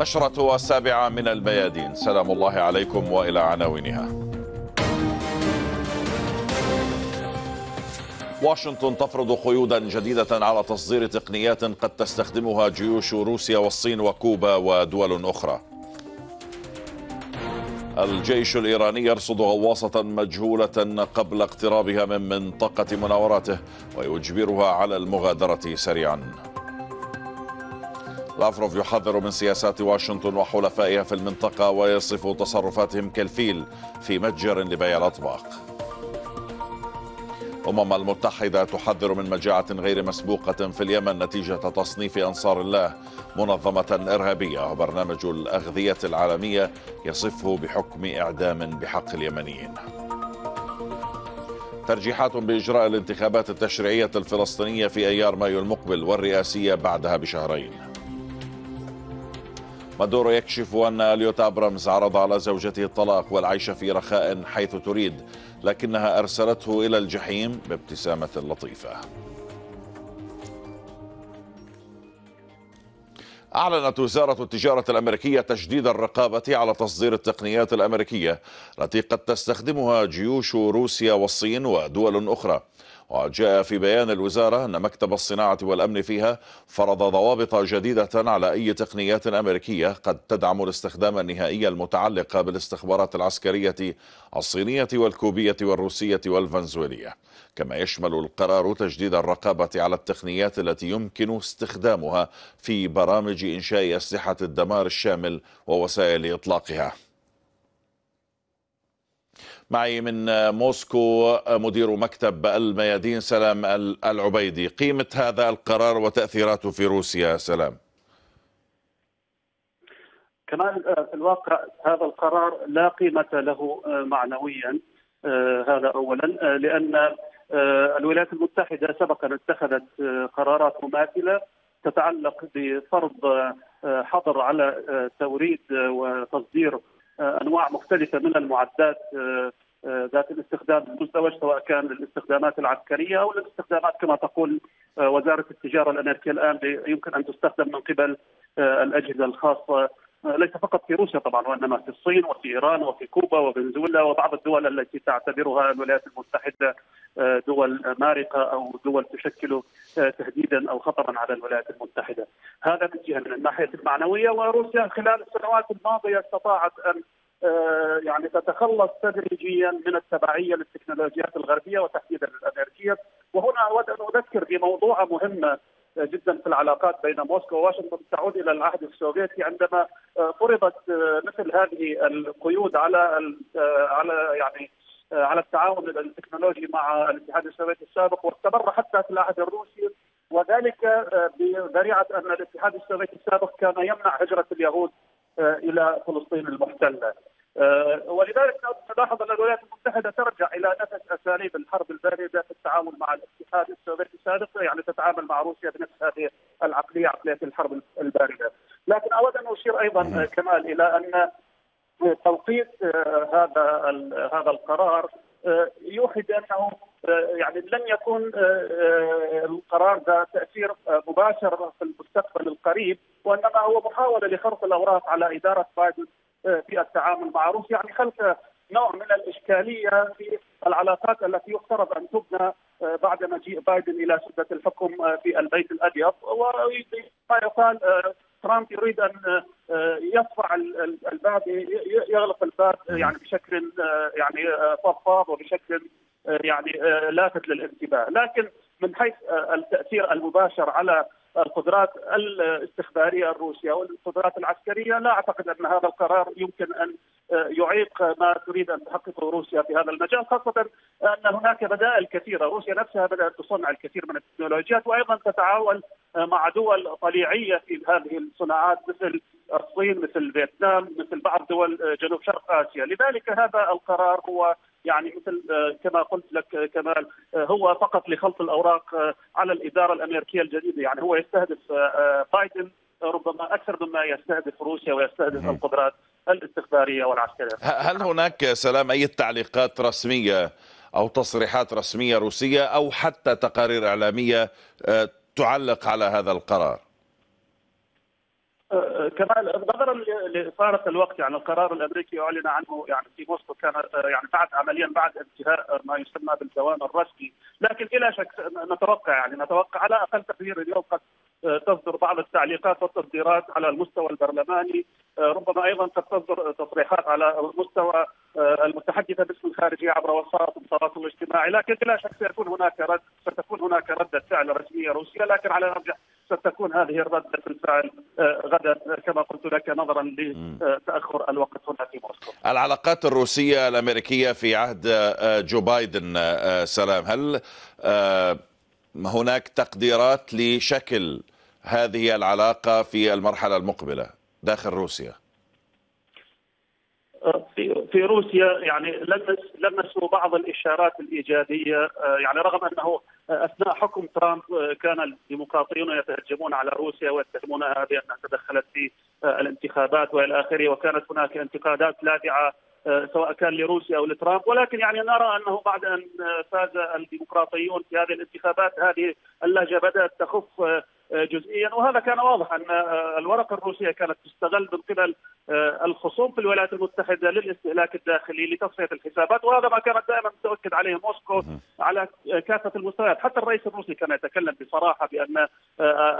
نشرة السابعة من الميادين سلام الله عليكم وإلى عناوينها واشنطن تفرض قيودا جديدة على تصدير تقنيات قد تستخدمها جيوش روسيا والصين وكوبا ودول أخرى الجيش الإيراني يرصد غواصة مجهولة قبل اقترابها من منطقة مناوراته ويجبرها على المغادرة سريعا لافروف يحذر من سياسات واشنطن وحلفائها في المنطقة ويصف تصرفاتهم كالفيل في متجر لبيع الأطباق الأمم المتحدة تحذر من مجاعة غير مسبوقة في اليمن نتيجة تصنيف أنصار الله منظمة إرهابية وبرنامج الأغذية العالمية يصفه بحكم إعدام بحق اليمنيين ترجيحات بإجراء الانتخابات التشريعية الفلسطينية في أيار مايو المقبل والرئاسية بعدها بشهرين مادورو يكشف أن أليوت أبرامز عرض على زوجته الطلاق والعيش في رخاء حيث تريد لكنها أرسلته إلى الجحيم بابتسامة لطيفة أعلنت وزارة التجارة الأمريكية تشديد الرقابة على تصدير التقنيات الأمريكية التي قد تستخدمها جيوش روسيا والصين ودول أخرى وجاء في بيان الوزارة أن مكتب الصناعة والأمن فيها فرض ضوابط جديدة على أي تقنيات أمريكية قد تدعم الاستخدام النهائي المتعلق بالاستخبارات العسكرية الصينية والكوبية والروسية والفنزويلية كما يشمل القرار تجديد الرقابة على التقنيات التي يمكن استخدامها في برامج إنشاء أسلحة الدمار الشامل ووسائل إطلاقها معي من موسكو مدير مكتب الميادين سلام العبيدي قيمة هذا القرار وتأثيراته في روسيا سلام كمان آه، في الواقع هذا القرار لا قيمة له آه، معنويا آه، هذا أولا لأن الولايات المتحدة سبق أن اتخذت قرارات مماثلة تتعلق بفرض حظر على توريد وتصدير آه، انواع مختلفه من المعدات آه، آه، ذات الاستخدام المزدوج سواء كان للاستخدامات العسكريه او للاستخدامات كما تقول وزاره التجاره الامريكيه الان يمكن ان تستخدم من قبل الاجهزه الخاصه ليس فقط في روسيا طبعا وانما في الصين وفي ايران وفي كوبا وفنزويلا وبعض الدول التي تعتبرها الولايات المتحده آه، دول مارقه او دول تشكل آه، تهديدا او خطرا على الولايات المتحده. هذا من جهه من الناحيه المعنويه وروسيا خلال السنوات الماضيه استطاعت ان آه، يعني تتخلص تدريجيا من التبعيه للتكنولوجيات الغربيه وتحديدا الامريكيه وهنا اود ان اذكر بموضوعه مهمه جدا في العلاقات بين موسكو وواشنطن تعود الى العهد السوفيتي عندما آه، فرضت آه، مثل هذه القيود على آه، على يعني على التعاون التكنولوجي مع الاتحاد السوفيتي السابق واستمر حتى في العهد الروسي وذلك بذريعه ان الاتحاد السوفيتي السابق كان يمنع هجره اليهود الى فلسطين المحتله. آه، ولذلك نلاحظ ان الولايات المتحده ترجع الى نفس اساليب الحرب البارده في التعامل مع الاتحاد السوفيتي السابق يعني تتعامل مع روسيا بنفس هذه العقليه عقليه الحرب البارده. لكن اود ان اشير ايضا نعم. آه، كمال الى ان توقيت آه، هذا هذا القرار يوحي بانه يعني لن يكون القرار ذا تاثير مباشر في المستقبل القريب وانما هو محاوله لخرق الاوراق على اداره بايدن في التعامل مع روسيا يعني خلق نوع من الاشكاليه في العلاقات التي يفترض ان تبنى آه، بعد مجيء بايدن الى شده الحكم آه، في البيت الابيض وما يقال آه، ترامب يريد ان يدفع الباب يغلق الباب يعني بشكل يعني فضفاض وبشكل يعني لافت للانتباه، لكن من حيث التاثير المباشر على القدرات الاستخباريه الروسيه والقدرات العسكريه لا اعتقد ان هذا القرار يمكن ان آه، يعيق ما تريد ان تحققه روسيا في هذا المجال خاصه ان هناك بدائل كثيره، روسيا نفسها بدات تصنع الكثير من التكنولوجيات وايضا تتعاون آه، مع دول طليعيه في هذه الصناعات مثل الصين مثل فيتنام مثل بعض دول آه، جنوب شرق اسيا لذلك هذا القرار هو يعني مثل آه، كما قلت لك آه، كمال هو فقط لخلط الاوراق على الاداره الامريكيه الجديده يعني هو يستهدف بايدن ربما اكثر مما يستهدف روسيا ويستهدف القدرات الاستخباريه والعسكريه هل هناك سلام اي تعليقات رسميه او تصريحات رسميه روسيه او حتى تقارير اعلاميه تعلق على هذا القرار أه، أه، كمان نظرا لاثاره الوقت يعني القرار الامريكي اعلن عنه يعني في موسكو كان أه، يعني بعد عمليا بعد انتهاء ما يسمى بالدوام الرسمي، لكن بلا شك نتوقع يعني نتوقع على اقل تقدير اليوم قد آه، تصدر بعض التعليقات والتصديرات على المستوى البرلماني آه، ربما ايضا قد تصدر تصريحات على المستوى آه، المتحدثه باسم الخارجيه عبر وسائط التواصل الاجتماعي لكن لا شك سيكون هناك رد ستكون هناك رده فعل رسميه روسيه لكن على الارجح ستكون هذه الردة الفعل غدا كما قلت لك نظرا لتأخر الوقت هنا في موسكو العلاقات الروسية الأمريكية في عهد جو بايدن سلام هل هناك تقديرات لشكل هذه العلاقة في المرحلة المقبلة داخل روسيا أه، في في روسيا يعني لمس لمسوا بعض الاشارات الايجابيه أه، يعني رغم انه أه، اثناء حكم ترامب كان الديمقراطيون يتهجمون على روسيا ويتهمونها بانها تدخلت في الانتخابات والى اخره وكانت هناك انتقادات لاذعه آه، سواء كان لروسيا او لترامب ولكن يعني نرى انه بعد ان آه، فاز الديمقراطيون في هذه الانتخابات هذه اللهجه بدات تخف آه، جزئيا وهذا كان واضح ان الورقه الروسيه كانت تستغل من قبل الخصوم في الولايات المتحده للاستهلاك الداخلي لتصفيه الحسابات وهذا ما كانت دائما تؤكد عليه موسكو على كافه المستويات حتى الرئيس الروسي كان يتكلم بصراحه بان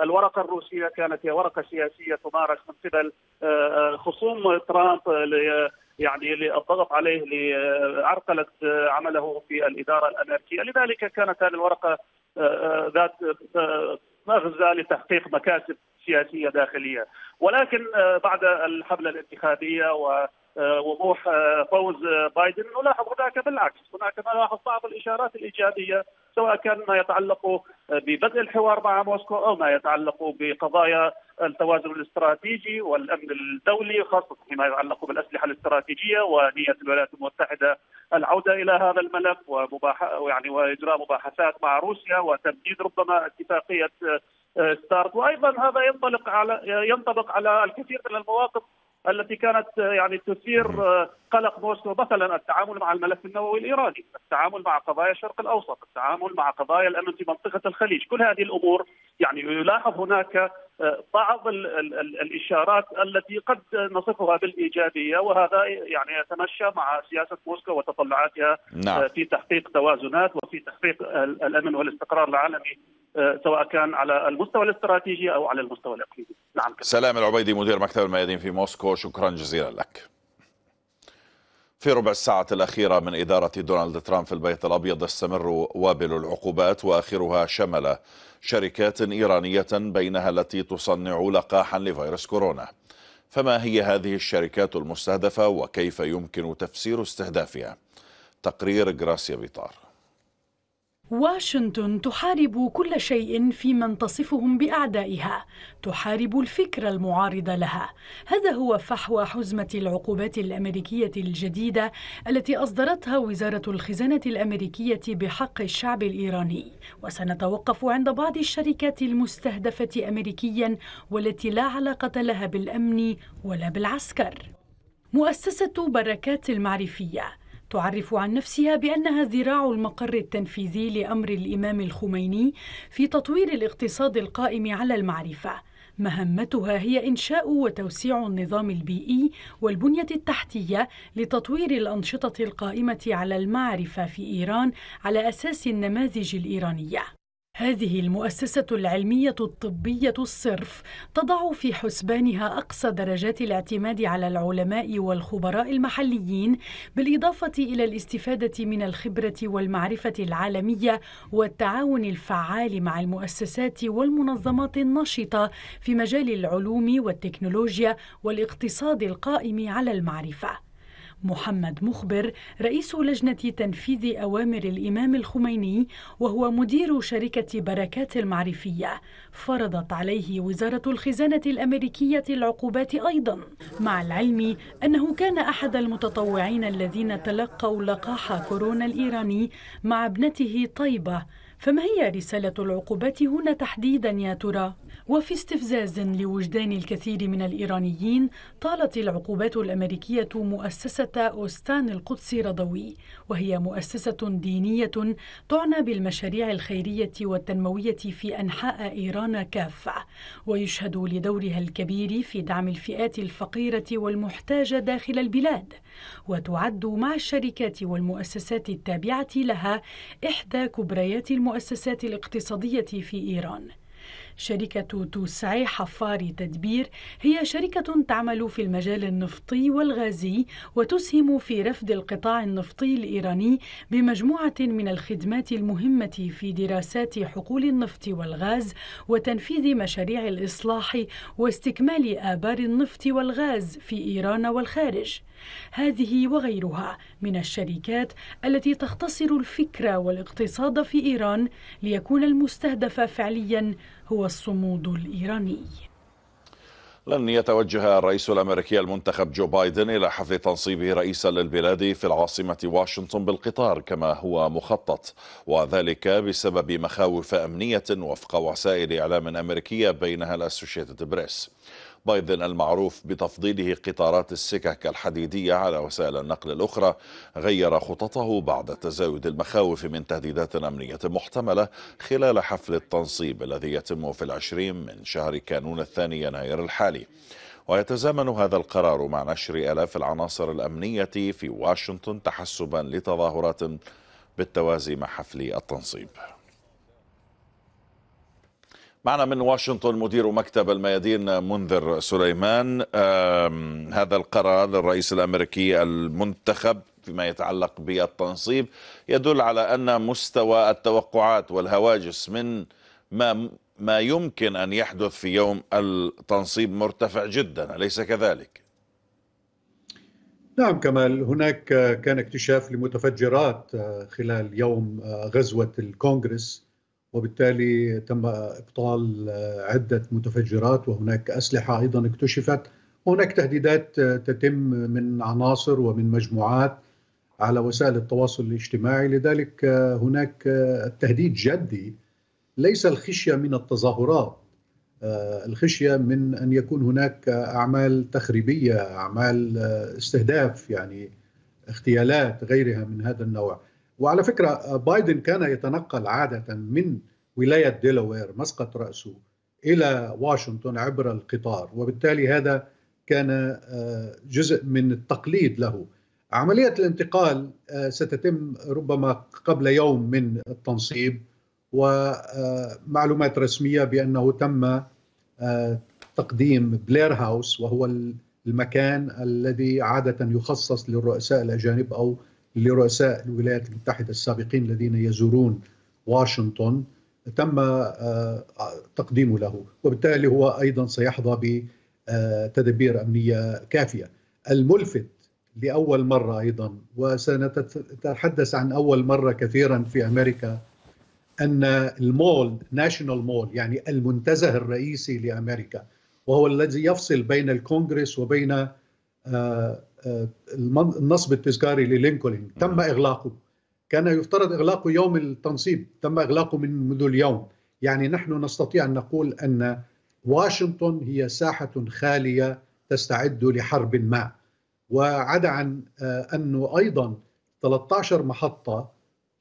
الورقه الروسيه كانت هي ورقه سياسيه تمارس من قبل خصوم ترامب يعني للضغط عليه لعرقله آه، آه، عمله في الاداره الامريكيه، لذلك كانت هذه الورقه آه، ذات مغزى لتحقيق مكاسب سياسيه داخليه، ولكن بعد الحمله الانتخابيه و آه، وضوح آه، فوز آه، بايدن نلاحظ هناك بالعكس هناك نلاحظ بعض الاشارات الايجابيه سواء كان ما يتعلق ببدء الحوار مع موسكو او ما يتعلق بقضايا التوازن الاستراتيجي والامن الدولي خاصه فيما يتعلق بالاسلحه الاستراتيجيه ونيه الولايات المتحده العوده الى هذا الملف ومباح يعني واجراء مباحثات مع روسيا وتمديد ربما اتفاقيه ستارت وايضا هذا ينطلق على ينطبق على الكثير من المواقف التي كانت آه، يعني تثير آه، قلق موسكو مثلا التعامل مع الملف النووي الايراني، التعامل مع قضايا الشرق الاوسط، التعامل مع قضايا الامن في منطقه الخليج، كل هذه الامور يعني يلاحظ هناك آه، بعض الاشارات التي قد نصفها بالايجابيه وهذا يعني يتمشى مع سياسه موسكو وتطلعاتها نعم. آه، في تحقيق توازنات وفي تحقيق الامن والاستقرار العالمي آه، سواء كان على المستوى الاستراتيجي او على المستوى الاقليمي. نعم سلام العبيدي مدير مكتب الميادين في موسكو شكرا جزيلا لك. في ربع الساعة الأخيرة من إدارة دونالد ترامب في البيت الأبيض استمر وابل العقوبات وآخرها شمل شركات إيرانية بينها التي تصنع لقاحا لفيروس كورونا فما هي هذه الشركات المستهدفة وكيف يمكن تفسير استهدافها؟ تقرير غراسيا بيطار واشنطن تحارب كل شيء في من تصفهم باعدائها تحارب الفكر المعارض لها هذا هو فحوى حزمه العقوبات الامريكيه الجديده التي اصدرتها وزاره الخزانه الامريكيه بحق الشعب الايراني وسنتوقف عند بعض الشركات المستهدفه امريكيا والتي لا علاقه لها بالامن ولا بالعسكر مؤسسه بركات المعرفيه تعرف عن نفسها بأنها ذراع المقر التنفيذي لأمر الإمام الخميني في تطوير الاقتصاد القائم على المعرفة مهمتها هي إنشاء وتوسيع النظام البيئي والبنية التحتية لتطوير الأنشطة القائمة على المعرفة في إيران على أساس النماذج الإيرانية هذه المؤسسة العلمية الطبية الصرف تضع في حسبانها أقصى درجات الاعتماد على العلماء والخبراء المحليين بالإضافة إلى الاستفادة من الخبرة والمعرفة العالمية والتعاون الفعال مع المؤسسات والمنظمات النشطة في مجال العلوم والتكنولوجيا والاقتصاد القائم على المعرفة محمد مخبر رئيس لجنة تنفيذ أوامر الإمام الخميني وهو مدير شركة بركات المعرفية فرضت عليه وزارة الخزانة الأمريكية العقوبات أيضا مع العلم أنه كان أحد المتطوعين الذين تلقوا لقاح كورونا الإيراني مع ابنته طيبة فما هي رسالة العقوبات هنا تحديدا يا ترى؟ وفي استفزاز لوجدان الكثير من الإيرانيين طالت العقوبات الأمريكية مؤسسة أوستان القدسي رضوي وهي مؤسسة دينية تعنى بالمشاريع الخيرية والتنموية في أنحاء إيران كافة ويشهد لدورها الكبير في دعم الفئات الفقيرة والمحتاجة داخل البلاد وتعد مع الشركات والمؤسسات التابعة لها إحدى كبريات المؤسسات الاقتصادية في إيران شركة توسعي حفاري تدبير هي شركة تعمل في المجال النفطي والغازي وتسهم في رفد القطاع النفطي الإيراني بمجموعة من الخدمات المهمة في دراسات حقول النفط والغاز وتنفيذ مشاريع الإصلاح واستكمال آبار النفط والغاز في إيران والخارج. هذه وغيرها من الشركات التي تختصر الفكرة والاقتصاد في إيران ليكون المستهدف فعليا هو الصمود الإيراني لن يتوجه الرئيس الامريكي المنتخب جو بايدن الى حفل تنصيبه رئيسا للبلاد في العاصمه واشنطن بالقطار كما هو مخطط وذلك بسبب مخاوف امنيه وفق وسائل اعلام امريكيه بينها الاسوشيتد بريس بايدن المعروف بتفضيله قطارات السكك الحديدية على وسائل النقل الأخرى غير خططه بعد تزايد المخاوف من تهديدات أمنية محتملة خلال حفل التنصيب الذي يتم في العشرين من شهر كانون الثاني يناير الحالي ويتزامن هذا القرار مع نشر آلاف العناصر الأمنية في واشنطن تحسبا لتظاهرات بالتوازي مع حفل التنصيب معنا من واشنطن مدير مكتب الميادين منذر سليمان هذا القرار للرئيس الامريكي المنتخب فيما يتعلق بالتنصيب يدل على ان مستوى التوقعات والهواجس من ما ما يمكن ان يحدث في يوم التنصيب مرتفع جدا اليس كذلك؟ نعم كمال هناك كان اكتشاف لمتفجرات خلال يوم آه، غزوه الكونغرس وبالتالي تم ابطال عده متفجرات وهناك اسلحه ايضا اكتشفت وهناك تهديدات تتم من عناصر ومن مجموعات على وسائل التواصل الاجتماعي لذلك هناك تهديد جدي ليس الخشيه من التظاهرات الخشيه من ان يكون هناك اعمال تخريبيه اعمال استهداف يعني اغتيالات غيرها من هذا النوع وعلى فكره بايدن كان يتنقل عاده من ولايه ديلاوير مسقط راسه الى واشنطن عبر القطار وبالتالي هذا كان آه، جزء من التقليد له عمليه الانتقال آه، ستتم ربما قبل يوم من التنصيب ومعلومات آه، رسميه بانه تم تقديم بلير هاوس وهو المكان الذي عاده يخصص للرؤساء الاجانب او لرؤساء الولايات المتحدة السابقين الذين يزورون واشنطن تم آه، تقديمه له وبالتالي هو أيضا سيحظى بتدابير أمنية كافية الملفت لأول مرة أيضا وسنتحدث عن أول مرة كثيرا في أمريكا أن المول ناشونال مول يعني المنتزه الرئيسي لأمريكا وهو الذي يفصل بين الكونغرس وبين آه، آه، النصب التذكاري للينكولن نعم. تم اغلاقه كان يفترض اغلاقه يوم التنصيب تم اغلاقه من منذ اليوم يعني نحن نستطيع ان نقول ان واشنطن هي ساحه خاليه تستعد لحرب ما وعدا عن آه، انه ايضا 13 محطه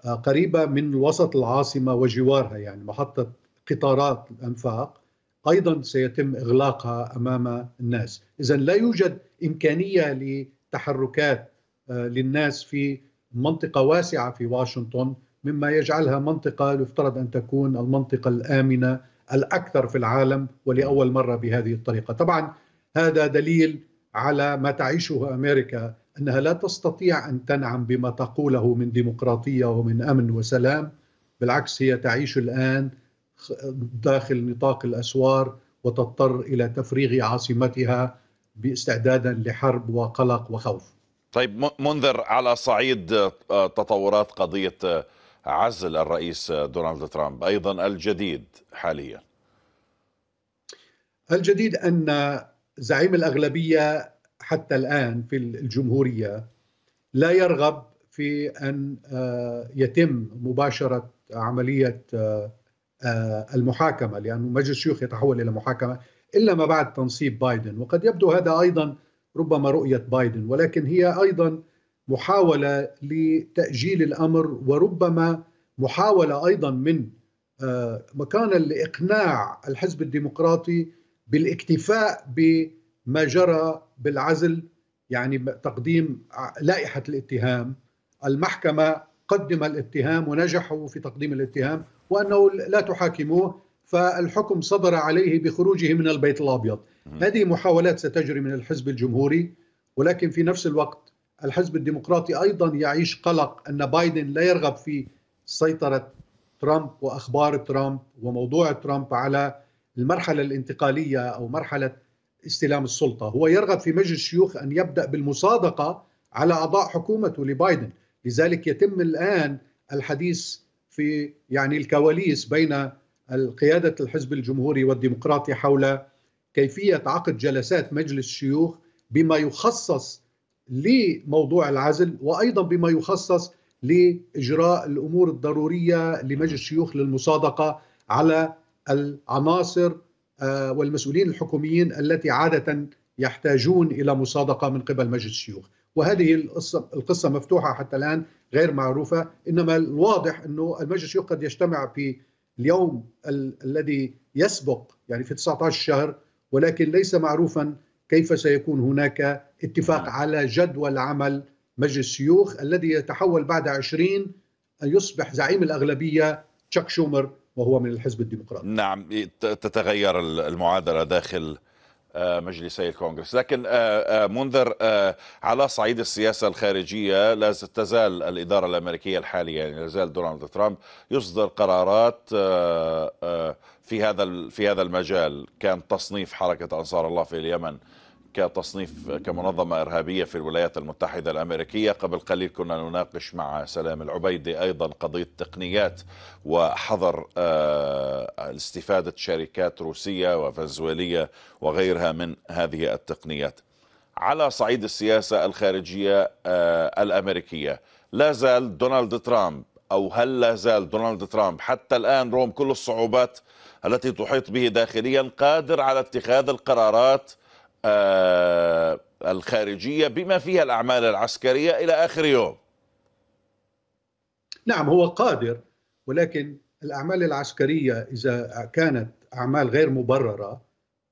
آه، قريبه من وسط العاصمه وجوارها يعني محطه قطارات الانفاق ايضا سيتم اغلاقها امام الناس اذا لا يوجد امكانيه لتحركات آه، للناس في منطقه واسعه في واشنطن مما يجعلها منطقه يفترض ان تكون المنطقه الامنه الاكثر في العالم ولاول مره بهذه الطريقه. طبعا هذا دليل على ما تعيشه امريكا انها لا تستطيع ان تنعم بما تقوله من ديمقراطيه ومن امن وسلام بالعكس هي تعيش الان داخل نطاق الاسوار وتضطر الى تفريغ عاصمتها باستعدادا لحرب وقلق وخوف طيب منذر على صعيد آه، تطورات قضية آه، عزل الرئيس آه، دونالد ترامب أيضا الجديد حاليا الجديد أن زعيم الأغلبية حتى الآن في الجمهورية لا يرغب في أن يتم مباشرة عملية المحاكمة لأن مجلس الشيوخ يتحول إلى محاكمة إلا ما بعد تنصيب بايدن وقد يبدو هذا أيضا ربما رؤية بايدن ولكن هي أيضا محاولة لتأجيل الأمر وربما محاولة أيضا من آه، مكانا لإقناع الحزب الديمقراطي بالاكتفاء بما جرى بالعزل يعني تقديم لائحة الاتهام المحكمة قدم الاتهام ونجحوا في تقديم الاتهام وأنه لا تحاكموه فالحكم صدر عليه بخروجه من البيت الابيض هذه محاولات ستجري من الحزب الجمهوري ولكن في نفس الوقت الحزب الديمقراطي ايضا يعيش قلق ان بايدن لا يرغب في سيطره ترامب واخبار ترامب وموضوع ترامب على المرحله الانتقاليه او مرحله استلام السلطه، هو يرغب في مجلس الشيوخ ان يبدا بالمصادقه على اعضاء حكومته لبايدن، لذلك يتم الان الحديث في يعني الكواليس بين القيادة الحزب الجمهوري والديمقراطي حول كيفية عقد جلسات مجلس الشيوخ بما يخصص لموضوع العزل وأيضا بما يخصص لإجراء الأمور الضرورية لمجلس الشيوخ للمصادقة على العناصر آه، والمسؤولين الحكوميين التي عادة يحتاجون إلى مصادقة من قبل مجلس الشيوخ وهذه القصة, القصة مفتوحة حتى الآن غير معروفة إنما الواضح أنه المجلس الشيوخ قد يجتمع في اليوم ال- الذي يسبق يعني في 19 شهر ولكن ليس معروفا كيف سيكون هناك اتفاق نعم. على جدول عمل مجلس الشيوخ الذي يتحول بعد 20 ان يصبح زعيم الأغلبية تشاك شومر وهو من الحزب الديمقراطي نعم تتغير المعادلة داخل آه، مجلسي الكونغرس لكن آه، آه، منذر على صعيد السياسة الخارجية لا تزال الإدارة الأمريكية الحالية يعني لا زال دونالد ترامب يصدر قرارات في هذا في هذا المجال كان تصنيف حركة أنصار الله في اليمن كتصنيف كمنظمة إرهابية في الولايات المتحدة الأمريكية قبل قليل كنا نناقش مع سلام العبيدي أيضا قضية تقنيات وحظر آه، استفادة شركات روسية وفنزويلية وغيرها من هذه التقنيات على صعيد السياسة الخارجية آه، الأمريكية لا زال دونالد ترامب أو هل لا زال دونالد ترامب حتى الآن رغم كل الصعوبات التي تحيط به داخليا قادر على اتخاذ القرارات آه، الخارجية بما فيها الأعمال العسكرية إلى آخر يوم نعم هو قادر ولكن الأعمال العسكرية إذا كانت أعمال غير مبررة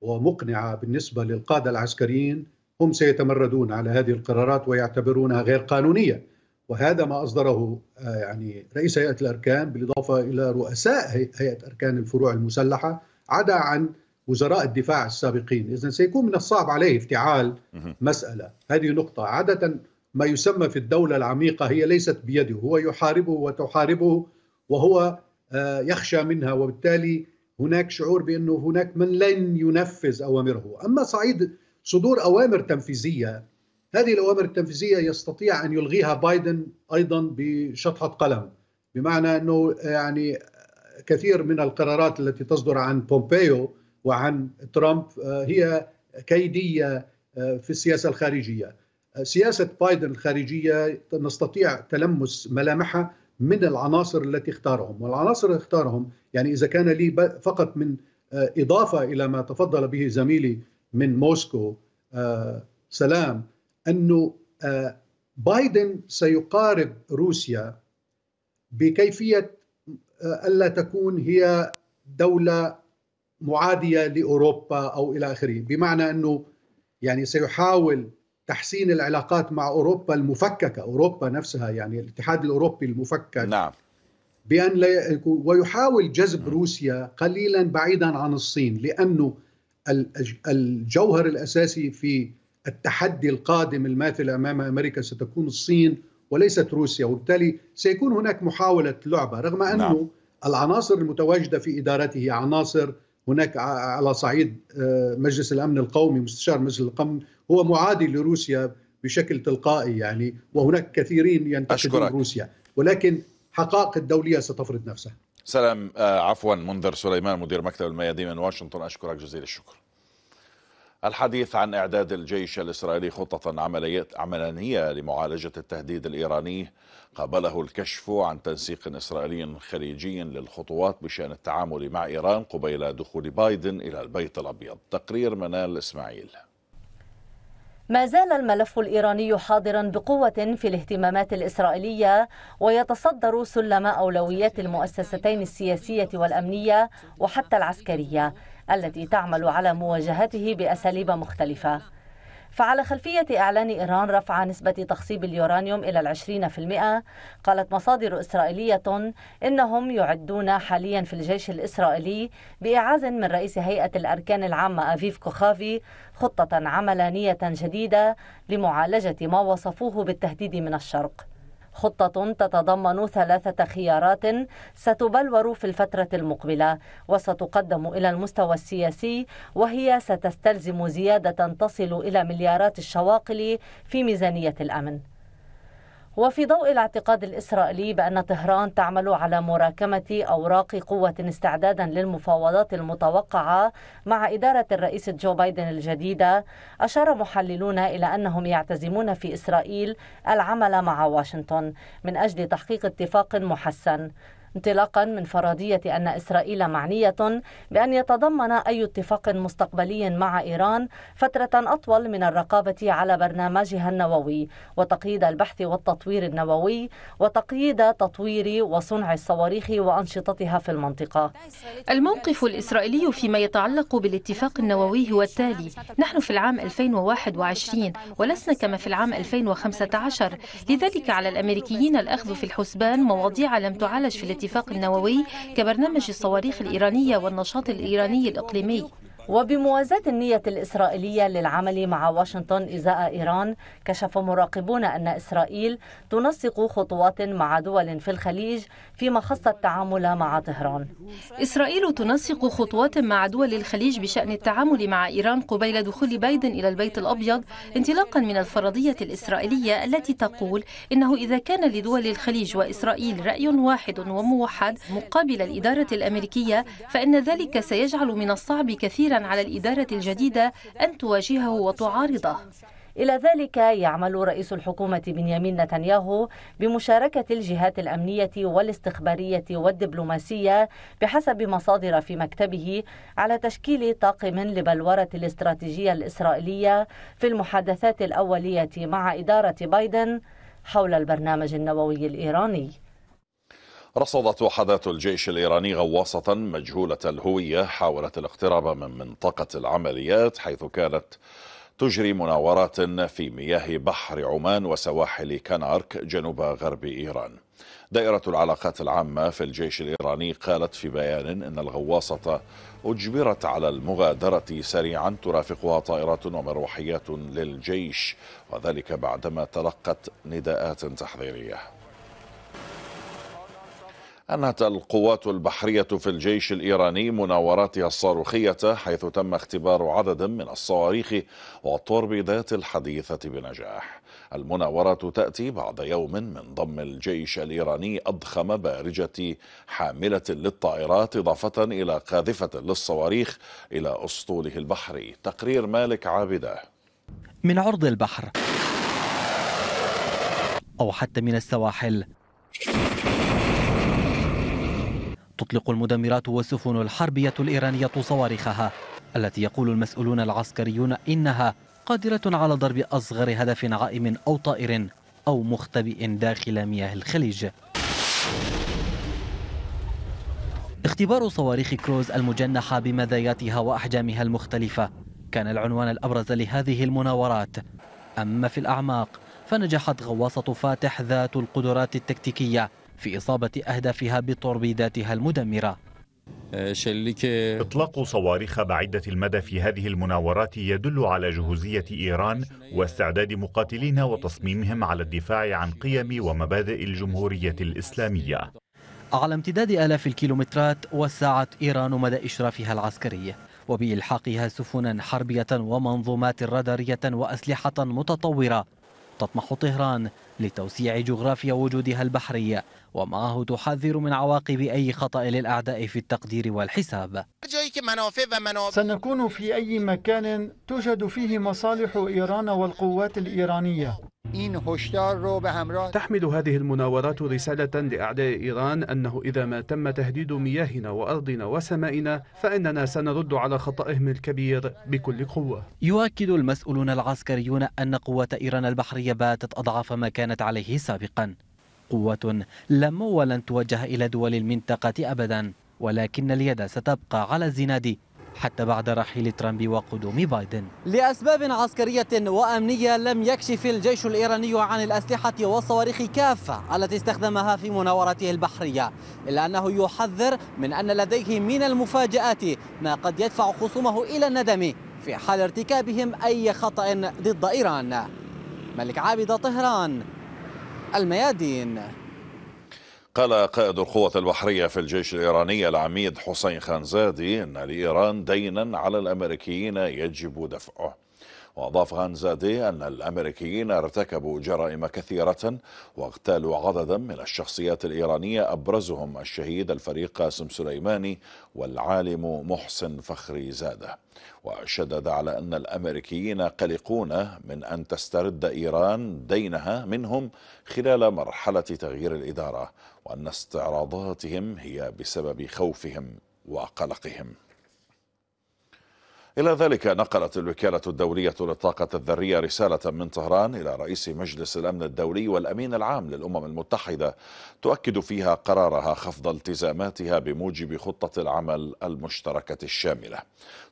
ومقنعة بالنسبة للقادة العسكريين هم سيتمردون على هذه القرارات ويعتبرونها غير قانونية وهذا ما أصدره آه، يعني رئيس هيئة الأركان بالإضافة إلى رؤساء هيئة أركان الفروع المسلحة عدا عن وزراء الدفاع السابقين إذا سيكون من الصعب عليه افتعال مسألة هذه نقطة عادة ما يسمى في الدولة العميقة هي ليست بيده هو يحاربه وتحاربه وهو آه، يخشى منها وبالتالي هناك شعور بأنه هناك من لن ينفذ أوامره أما صعيد صدور أوامر تنفيذية هذه الأوامر التنفيذية يستطيع أن يلغيها بايدن أيضا بشطحة قلم بمعنى أنه يعني كثير من القرارات التي تصدر عن بومبيو وعن ترامب آه، هي كيديه آه، في السياسه الخارجيه. آه، سياسه بايدن الخارجيه نستطيع تلمس ملامحها من العناصر التي اختارهم، والعناصر التي اختارهم يعني اذا كان لي فقط من اضافه الى ما تفضل به زميلي من موسكو سلام انه بايدن سيقارب روسيا بكيفيه الا تكون هي دوله معاديه لاوروبا او الى اخره، بمعنى انه يعني سيحاول تحسين العلاقات مع اوروبا المفككه، اوروبا نفسها يعني الاتحاد الاوروبي المفكك نعم بان لا ويحاول جذب روسيا قليلا بعيدا عن الصين لانه الجوهر الاساسي في التحدي القادم الماثل امام امريكا ستكون الصين وليست روسيا وبالتالي سيكون هناك محاوله لعبه رغم انه نعم. العناصر المتواجده في ادارته عناصر هناك على صعيد آه، مجلس الامن القومي مستشار مجلس الامن هو معادي لروسيا بشكل تلقائي يعني وهناك كثيرين ينتقدون روسيا ولكن حقائق الدوليه ستفرض نفسها سلام آه، عفوا منذر سليمان مدير مكتب الميادين من واشنطن اشكرك جزيل الشكر الحديث عن إعداد الجيش الإسرائيلي خطة عملانية لمعالجة التهديد الإيراني قابله الكشف عن تنسيق إسرائيلي خليجي للخطوات بشأن التعامل مع إيران قبيل دخول بايدن إلى البيت الأبيض تقرير منال إسماعيل ما زال الملف الإيراني حاضرا بقوة في الاهتمامات الإسرائيلية ويتصدر سلم أولويات المؤسستين السياسية والأمنية وحتى العسكرية التي تعمل على مواجهته بأساليب مختلفة فعلى خلفية إعلان إيران رفع نسبة تخصيب اليورانيوم إلى العشرين في المئة قالت مصادر إسرائيلية إنهم يعدون حاليا في الجيش الإسرائيلي بإعاز من رئيس هيئة الأركان العامة أفيف كوخافي خطة عملانية جديدة لمعالجة ما وصفوه بالتهديد من الشرق خطة تتضمن ثلاثة خيارات ستبلور في الفترة المقبلة وستقدم إلى المستوى السياسي وهي ستستلزم زيادة تصل إلى مليارات الشواقل في ميزانية الأمن وفي ضوء الاعتقاد الإسرائيلي بأن طهران تعمل على مراكمة أوراق قوة استعدادا للمفاوضات المتوقعة مع إدارة الرئيس جو بايدن الجديدة أشار محللون إلى أنهم يعتزمون في إسرائيل العمل مع واشنطن من أجل تحقيق اتفاق محسن انطلاقا من فرضية أن إسرائيل معنية بأن يتضمن أي اتفاق مستقبلي مع إيران فترة أطول من الرقابة على برنامجها النووي وتقييد البحث والتطوير النووي وتقييد تطوير وصنع الصواريخ وأنشطتها في المنطقة الموقف الإسرائيلي فيما يتعلق بالاتفاق النووي هو التالي نحن في العام 2021 ولسنا كما في العام 2015 لذلك على الأمريكيين الأخذ في الحسبان مواضيع لم تعالج في الاتفاق الاتفاق النووي كبرنامج الصواريخ الإيرانية والنشاط الإيراني الإقليمي وبموازاة النية الإسرائيلية للعمل مع واشنطن إزاء إيران كشف مراقبون أن إسرائيل تنسق خطوات مع دول في الخليج فيما خص التعامل مع طهران إسرائيل تنسق خطوات مع دول الخليج بشأن التعامل مع إيران قبيل دخول بايدن إلى البيت الأبيض انطلاقا من الفرضية الإسرائيلية التي تقول إنه إذا كان لدول الخليج وإسرائيل رأي واحد وموحد مقابل الإدارة الأمريكية فإن ذلك سيجعل من الصعب كثيرا كبيرا على الإدارة الجديدة أن تواجهه وتعارضه إلى ذلك يعمل رئيس الحكومة بنيامين نتنياهو بمشاركة الجهات الأمنية والاستخبارية والدبلوماسية بحسب مصادر في مكتبه على تشكيل طاقم لبلورة الاستراتيجية الإسرائيلية في المحادثات الأولية مع إدارة بايدن حول البرنامج النووي الإيراني رصدت وحدات الجيش الإيراني غواصة مجهولة الهوية حاولت الاقتراب من منطقة العمليات حيث كانت تجري مناورات في مياه بحر عمان وسواحل كنارك جنوب غرب إيران دائرة العلاقات العامة في الجيش الإيراني قالت في بيان إن الغواصة أجبرت على المغادرة سريعا ترافقها طائرات ومروحيات للجيش وذلك بعدما تلقت نداءات تحذيرية أنهت القوات البحرية في الجيش الإيراني مناوراتها الصاروخية حيث تم اختبار عدد من الصواريخ والتوربيدات الحديثة بنجاح المناورات تأتي بعد يوم من ضم الجيش الإيراني أضخم بارجة حاملة للطائرات إضافة إلى قاذفة للصواريخ إلى أسطوله البحري تقرير مالك عابدة من عرض البحر أو حتى من السواحل تطلق المدمرات والسفن الحربية الإيرانية صواريخها التي يقول المسؤولون العسكريون إنها قادرة على ضرب أصغر هدف عائم أو طائر أو مختبئ داخل مياه الخليج اختبار صواريخ كروز المجنحة بمذاياتها وأحجامها المختلفة كان العنوان الأبرز لهذه المناورات أما في الأعماق فنجحت غواصة فاتح ذات القدرات التكتيكية في إصابة أهدافها بتوربيداتها المدمرة إطلاق صواريخ بعيدة المدى في هذه المناورات يدل على جهوزية إيران واستعداد مقاتلين وتصميمهم على الدفاع عن قيم ومبادئ الجمهورية الإسلامية على امتداد آلاف الكيلومترات وسعت إيران مدى إشرافها العسكري وبإلحاقها سفنا حربية ومنظومات رادارية وأسلحة متطورة تطمح طهران لتوسيع جغرافيا وجودها البحري ومعه تحذر من عواقب أي خطأ للأعداء في التقدير والحساب سنكون في أي مكان توجد فيه مصالح إيران والقوات الإيرانية تحمل هذه المناورات رسالة لأعداء إيران أنه إذا ما تم تهديد مياهنا وأرضنا وسمائنا فإننا سنرد على خطئهم الكبير بكل قوة يؤكد المسؤولون العسكريون أن قوة إيران البحرية باتت أضعاف ما كانت عليه سابقا قوة لم ولن توجه إلى دول المنطقة أبدا ولكن اليد ستبقى على الزناد حتى بعد رحيل ترامب وقدوم بايدن لأسباب عسكرية وأمنية لم يكشف الجيش الإيراني عن الأسلحة والصواريخ كافة التي استخدمها في مناورته البحرية إلا أنه يحذر من أن لديه من المفاجآت ما قد يدفع خصومه إلى الندم في حال ارتكابهم أي خطأ ضد إيران ملك عابد طهران الميادين قال قائد القوة البحرية في الجيش الإيراني العميد حسين خانزادي أن لإيران دينا على الأمريكيين يجب دفعه وأضاف غانزادي أن الأمريكيين ارتكبوا جرائم كثيرة واغتالوا عددا من الشخصيات الإيرانية أبرزهم الشهيد الفريق قاسم سليماني والعالم محسن فخري زاده وشدد على أن الأمريكيين قلقون من أن تسترد إيران دينها منهم خلال مرحلة تغيير الإدارة وأن استعراضاتهم هي بسبب خوفهم وقلقهم إلى ذلك نقلت الوكالة الدولية للطاقة الذرية رسالة من طهران إلى رئيس مجلس الأمن الدولي والأمين العام للأمم المتحدة تؤكد فيها قرارها خفض التزاماتها بموجب خطة العمل المشتركة الشاملة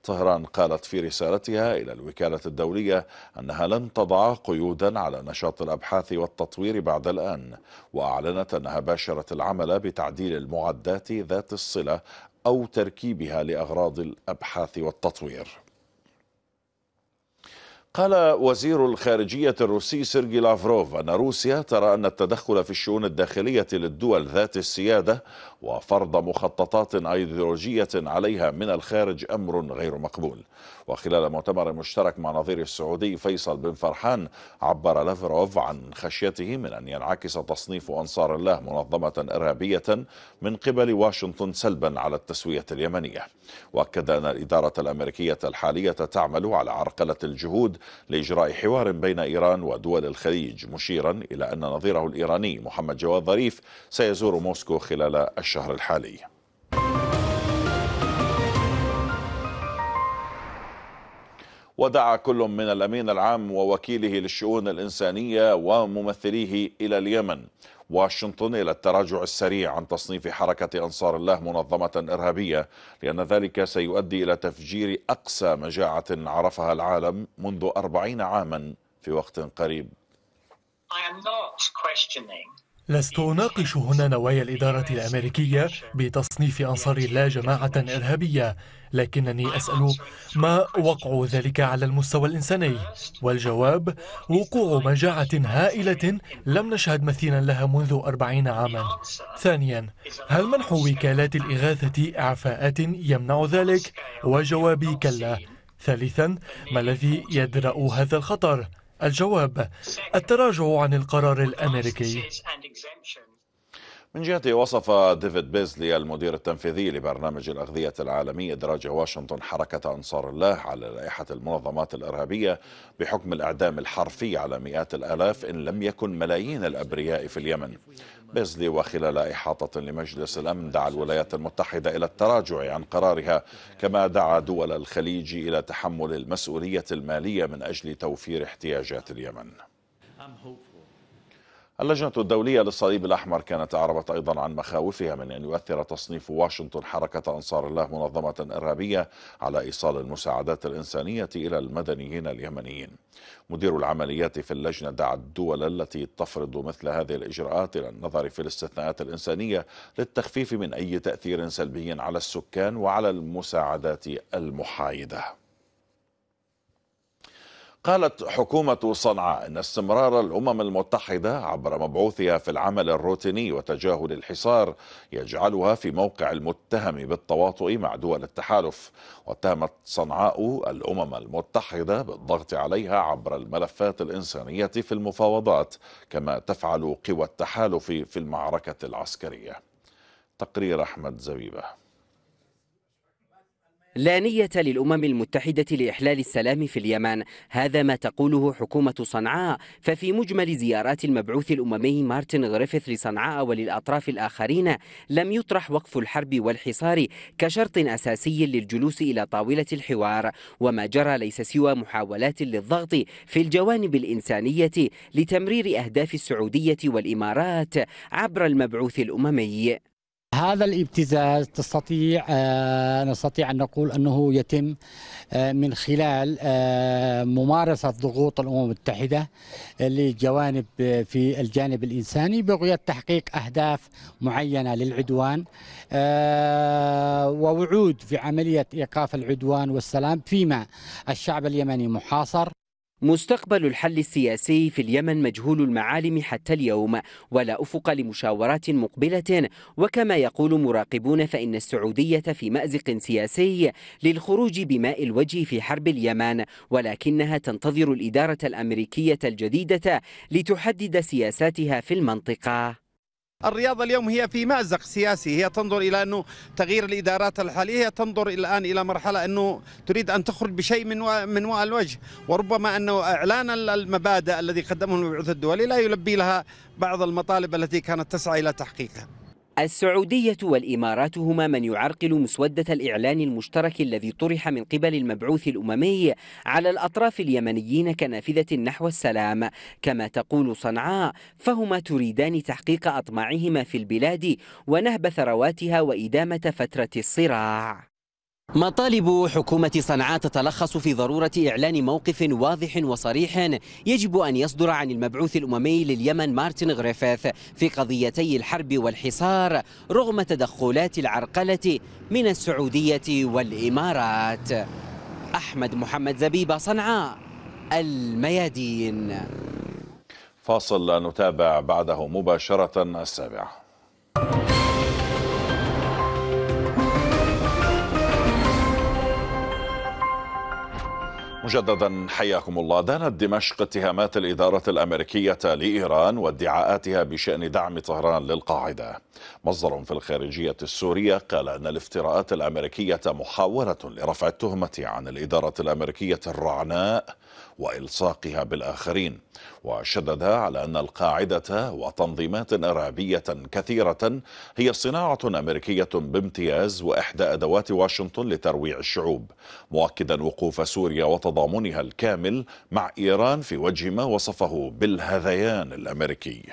طهران قالت في رسالتها إلى الوكالة الدولية أنها لن تضع قيودا على نشاط الأبحاث والتطوير بعد الآن وأعلنت أنها باشرت العمل بتعديل المعدات ذات الصلة أو تركيبها لأغراض الأبحاث والتطوير قال وزير الخارجية الروسي سيرجي لافروف أن روسيا ترى أن التدخل في الشؤون الداخلية للدول ذات السيادة وفرض مخططات أيديولوجية عليها من الخارج أمر غير مقبول وخلال مؤتمر مشترك مع نظير السعودي فيصل بن فرحان عبر لافروف عن خشيته من أن ينعكس تصنيف أنصار الله منظمة إرهابية من قبل واشنطن سلبا على التسوية اليمنية وأكد أن الإدارة الأمريكية الحالية تعمل على عرقلة الجهود لإجراء حوار بين إيران ودول الخليج مشيرا إلى أن نظيره الإيراني محمد جواد ظريف سيزور موسكو خلال الشهر الحالي ودعا كل من الأمين العام ووكيله للشؤون الإنسانية وممثليه إلى اليمن واشنطن إلى التراجع السريع عن تصنيف حركة أنصار الله منظمة إرهابية لأن ذلك سيؤدي إلى تفجير أقصى مجاعة عرفها العالم منذ أربعين عاما في وقت قريب I am not questioning لست أناقش هنا نوايا الإدارة الأمريكية بتصنيف أنصار الله جماعة إرهابية لكنني أسأل ما وقع ذلك على المستوى الإنساني والجواب وقوع مجاعة هائلة لم نشهد مثيلا لها منذ أربعين عاما ثانيا هل منح وكالات الإغاثة إعفاءات يمنع ذلك؟ وجوابي كلا ثالثا ما الذي يدرأ هذا الخطر؟ الجواب التراجع عن القرار الامريكي من جهته وصف ديفيد بيزلي المدير التنفيذي لبرنامج الأغذية العالمي إدراج واشنطن حركة أنصار الله على لائحة المنظمات الإرهابية بحكم الإعدام الحرفي على مئات الآلاف إن لم يكن ملايين الأبرياء في اليمن بيزلي وخلال إحاطة لمجلس الأمن دعا الولايات المتحدة إلى التراجع عن قرارها كما دعا دول الخليج إلى تحمل المسؤولية المالية من أجل توفير احتياجات اليمن اللجنة الدولية للصليب الأحمر كانت أعربت أيضا عن مخاوفها من أن يؤثر تصنيف واشنطن حركة أنصار الله منظمة إرهابية على إيصال المساعدات الإنسانية إلى المدنيين اليمنيين مدير العمليات في اللجنة دعا الدول التي تفرض مثل هذه الإجراءات إلى النظر في الاستثناءات الإنسانية للتخفيف من أي تأثير سلبي على السكان وعلى المساعدات المحايدة قالت حكومة صنعاء أن استمرار الأمم المتحدة عبر مبعوثها في العمل الروتيني وتجاهل الحصار يجعلها في موقع المتهم بالتواطؤ مع دول التحالف واتهمت صنعاء الأمم المتحدة بالضغط عليها عبر الملفات الإنسانية في المفاوضات كما تفعل قوى التحالف في المعركة العسكرية تقرير أحمد زبيبه لا نية للأمم المتحدة لإحلال السلام في اليمن هذا ما تقوله حكومة صنعاء ففي مجمل زيارات المبعوث الأممي مارتن غريفيث لصنعاء وللأطراف الآخرين لم يطرح وقف الحرب والحصار كشرط أساسي للجلوس إلى طاولة الحوار وما جرى ليس سوى محاولات للضغط في الجوانب الإنسانية لتمرير أهداف السعودية والإمارات عبر المبعوث الأممي هذا الابتزاز تستطيع آه، نستطيع ان نقول انه يتم آه، من خلال آه، ممارسه ضغوط الامم المتحده لجوانب في الجانب الانساني بغيه تحقيق اهداف معينه للعدوان ووعود في عمليه ايقاف العدوان والسلام فيما الشعب اليمني محاصر مستقبل الحل السياسي في اليمن مجهول المعالم حتى اليوم ولا افق لمشاورات مقبله وكما يقول مراقبون فان السعوديه في مازق سياسي للخروج بماء الوجه في حرب اليمن ولكنها تنتظر الاداره الامريكيه الجديده لتحدد سياساتها في المنطقه الرياضة اليوم هي في مأزق سياسي هي تنظر إلى أنه تغيير الإدارات الحالية هي تنظر الآن إلى مرحلة أنه تريد أن تخرج بشيء من من وراء الوجه وربما أنه إعلان المبادئ الذي قدمه المبعوث الدولي لا يلبي لها بعض المطالب التي كانت تسعى إلى تحقيقها السعودية والإمارات هما من يعرقل مسودة الإعلان المشترك الذي طرح من قبل المبعوث الأممي على الأطراف اليمنيين كنافذة نحو السلام كما تقول صنعاء فهما تريدان تحقيق أطماعهما في البلاد ونهب ثرواتها وإدامة فترة الصراع مطالب حكومة صنعاء تتلخص في ضرورة إعلان موقف واضح وصريح يجب أن يصدر عن المبعوث الأممي لليمن مارتن غريفيث في قضيتي الحرب والحصار رغم تدخلات العرقلة من السعودية والإمارات أحمد محمد زبيبة صنعاء الميادين فاصل نتابع بعده مباشرة السابعة مجددا حياكم الله دانت دمشق اتهامات الإدارة الأمريكية لإيران وادعاءاتها بشأن دعم طهران للقاعدة مصدر في الخارجية السورية قال أن الافتراءات الأمريكية محاولة لرفع التهمة عن الإدارة الأمريكية الرعناء والصاقها بالاخرين وشدد على ان القاعده وتنظيمات ارهابيه كثيره هي صناعه امريكيه بامتياز واحدى ادوات واشنطن لترويع الشعوب مؤكدا وقوف سوريا وتضامنها الكامل مع ايران في وجه ما وصفه بالهذيان الامريكي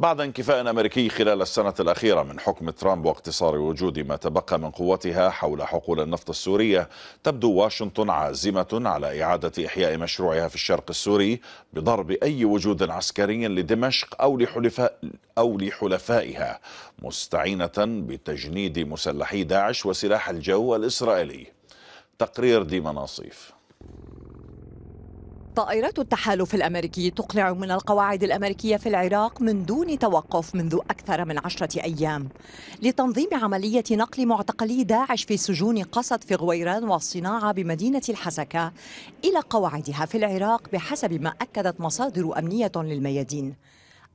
بعد انكفاء أمريكي خلال السنة الأخيرة من حكم ترامب واقتصار وجود ما تبقى من قوتها حول حقول النفط السورية تبدو واشنطن عازمة على إعادة إحياء مشروعها في الشرق السوري بضرب أي وجود عسكري لدمشق أو, لحلفاء أو لحلفائها مستعينة بتجنيد مسلحي داعش وسلاح الجو الإسرائيلي تقرير ديما ناصيف طائرات التحالف الأمريكي تقلع من القواعد الأمريكية في العراق من دون توقف منذ أكثر من عشرة أيام لتنظيم عملية نقل معتقلي داعش في سجون قصد في غويران والصناعة بمدينة الحسكة إلى قواعدها في العراق بحسب ما أكدت مصادر أمنية للميادين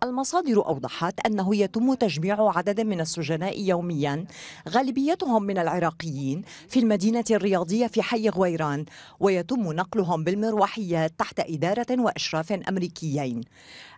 المصادر أوضحت أنه يتم تجميع عدد من السجناء يوميا غالبيتهم من العراقيين في المدينة الرياضية في حي غويران ويتم نقلهم بالمروحيات تحت إدارة وإشراف أمريكيين